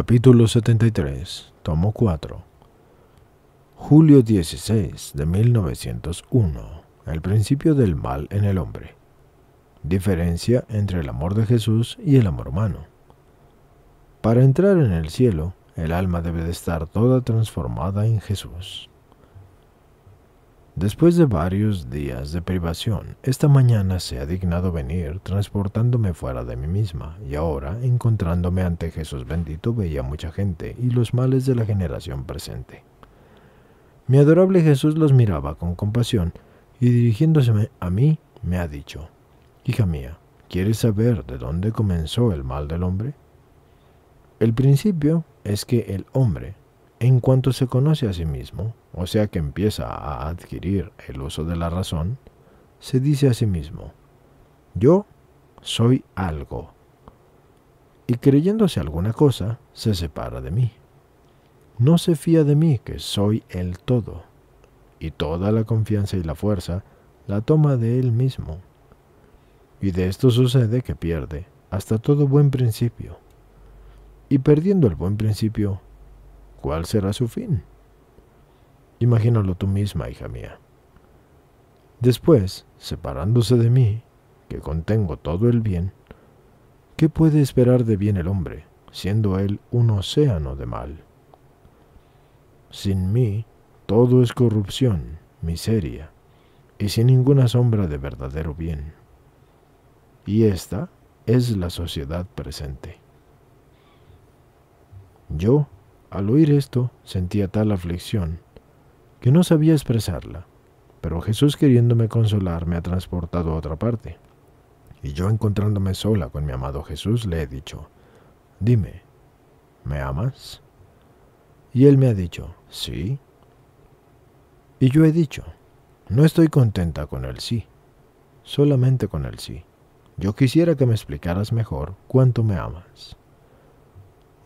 Capítulo 73, tomo 4. Julio 16 de 1901. El principio del mal en el hombre. Diferencia entre el amor de Jesús y el amor humano. Para entrar en el cielo, el alma debe de estar toda transformada en Jesús. Después de varios días de privación, esta mañana se ha dignado venir transportándome fuera de mí misma, y ahora, encontrándome ante Jesús bendito, veía mucha gente y los males de la generación presente. Mi adorable Jesús los miraba con compasión, y dirigiéndose a mí, me ha dicho, Hija mía, ¿quieres saber de dónde comenzó el mal del hombre? El principio es que el hombre, en cuanto se conoce a sí mismo, o sea que empieza a adquirir el uso de la razón, se dice a sí mismo, yo soy algo. Y creyéndose alguna cosa, se separa de mí. No se fía de mí que soy el todo, y toda la confianza y la fuerza la toma de él mismo. Y de esto sucede que pierde hasta todo buen principio. Y perdiendo el buen principio, ¿Cuál será su fin? Imagínalo tú misma, hija mía. Después, separándose de mí, que contengo todo el bien, ¿qué puede esperar de bien el hombre, siendo él un océano de mal? Sin mí, todo es corrupción, miseria, y sin ninguna sombra de verdadero bien. Y esta es la sociedad presente. Yo al oír esto, sentía tal aflicción que no sabía expresarla, pero Jesús queriéndome consolar me ha transportado a otra parte. Y yo encontrándome sola con mi amado Jesús le he dicho, dime, ¿me amas? Y él me ha dicho, sí. Y yo he dicho, no estoy contenta con el sí, solamente con el sí. Yo quisiera que me explicaras mejor cuánto me amas.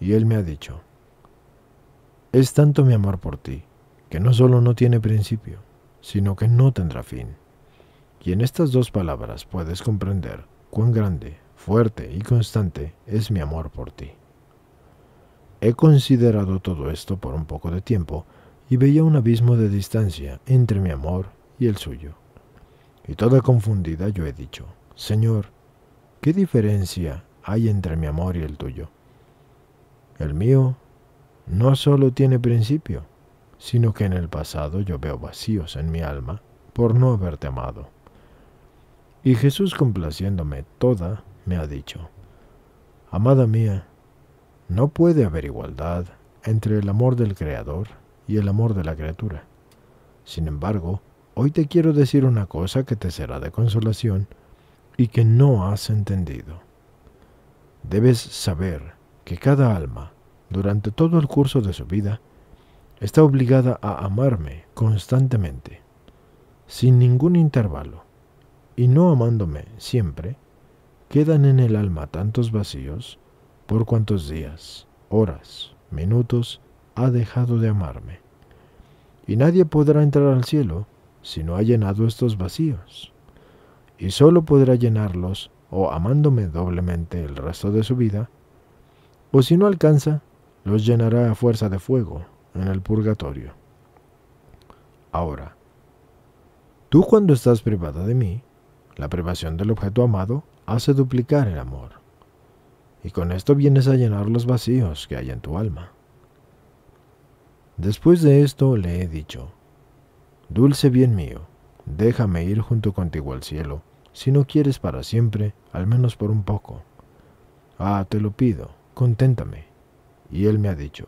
Y él me ha dicho, es tanto mi amor por ti, que no solo no tiene principio, sino que no tendrá fin. Y en estas dos palabras puedes comprender cuán grande, fuerte y constante es mi amor por ti. He considerado todo esto por un poco de tiempo y veía un abismo de distancia entre mi amor y el suyo. Y toda confundida yo he dicho, Señor, ¿qué diferencia hay entre mi amor y el tuyo? El mío no solo tiene principio, sino que en el pasado yo veo vacíos en mi alma por no haberte amado. Y Jesús, complaciéndome toda, me ha dicho, Amada mía, no puede haber igualdad entre el amor del Creador y el amor de la criatura. Sin embargo, hoy te quiero decir una cosa que te será de consolación y que no has entendido. Debes saber que cada alma durante todo el curso de su vida, está obligada a amarme constantemente, sin ningún intervalo, y no amándome siempre, quedan en el alma tantos vacíos por cuantos días, horas, minutos ha dejado de amarme. Y nadie podrá entrar al cielo si no ha llenado estos vacíos. Y sólo podrá llenarlos o amándome doblemente el resto de su vida, o si no alcanza los llenará a fuerza de fuego en el purgatorio. Ahora, tú cuando estás privada de mí, la privación del objeto amado hace duplicar el amor, y con esto vienes a llenar los vacíos que hay en tu alma. Después de esto le he dicho, Dulce bien mío, déjame ir junto contigo al cielo, si no quieres para siempre, al menos por un poco. Ah, te lo pido, conténtame y él me ha dicho,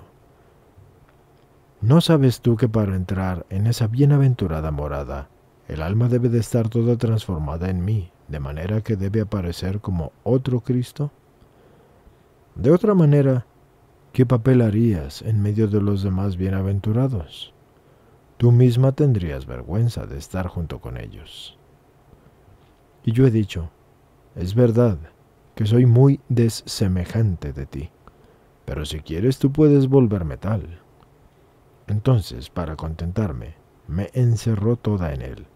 ¿no sabes tú que para entrar en esa bienaventurada morada, el alma debe de estar toda transformada en mí, de manera que debe aparecer como otro Cristo? De otra manera, ¿qué papel harías en medio de los demás bienaventurados? Tú misma tendrías vergüenza de estar junto con ellos. Y yo he dicho, es verdad que soy muy desemejante de ti pero si quieres tú puedes volverme tal. Entonces, para contentarme, me encerró toda en él,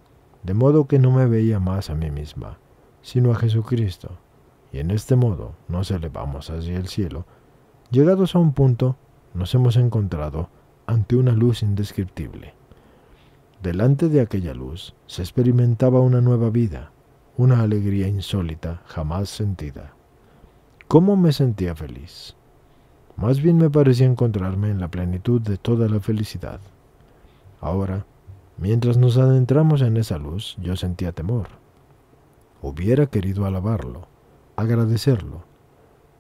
de modo que no me veía más a mí misma, sino a Jesucristo. Y en este modo nos elevamos hacia el cielo. Llegados a un punto, nos hemos encontrado ante una luz indescriptible. Delante de aquella luz se experimentaba una nueva vida, una alegría insólita jamás sentida. ¿Cómo me sentía feliz? Más bien me parecía encontrarme en la plenitud de toda la felicidad. Ahora, mientras nos adentramos en esa luz, yo sentía temor. Hubiera querido alabarlo, agradecerlo,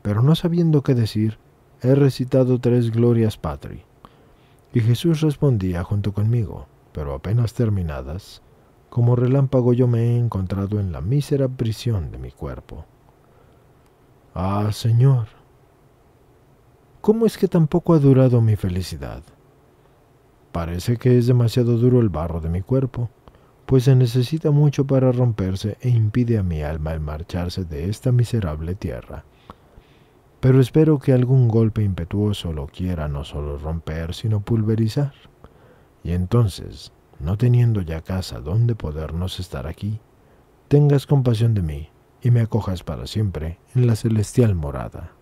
pero no sabiendo qué decir, he recitado tres glorias patri. Y Jesús respondía junto conmigo, pero apenas terminadas, como relámpago yo me he encontrado en la mísera prisión de mi cuerpo. Ah, Señor, ¿Cómo es que tampoco ha durado mi felicidad? Parece que es demasiado duro el barro de mi cuerpo, pues se necesita mucho para romperse e impide a mi alma el marcharse de esta miserable tierra. Pero espero que algún golpe impetuoso lo quiera no solo romper, sino pulverizar. Y entonces, no teniendo ya casa donde podernos estar aquí, tengas compasión de mí y me acojas para siempre en la celestial morada.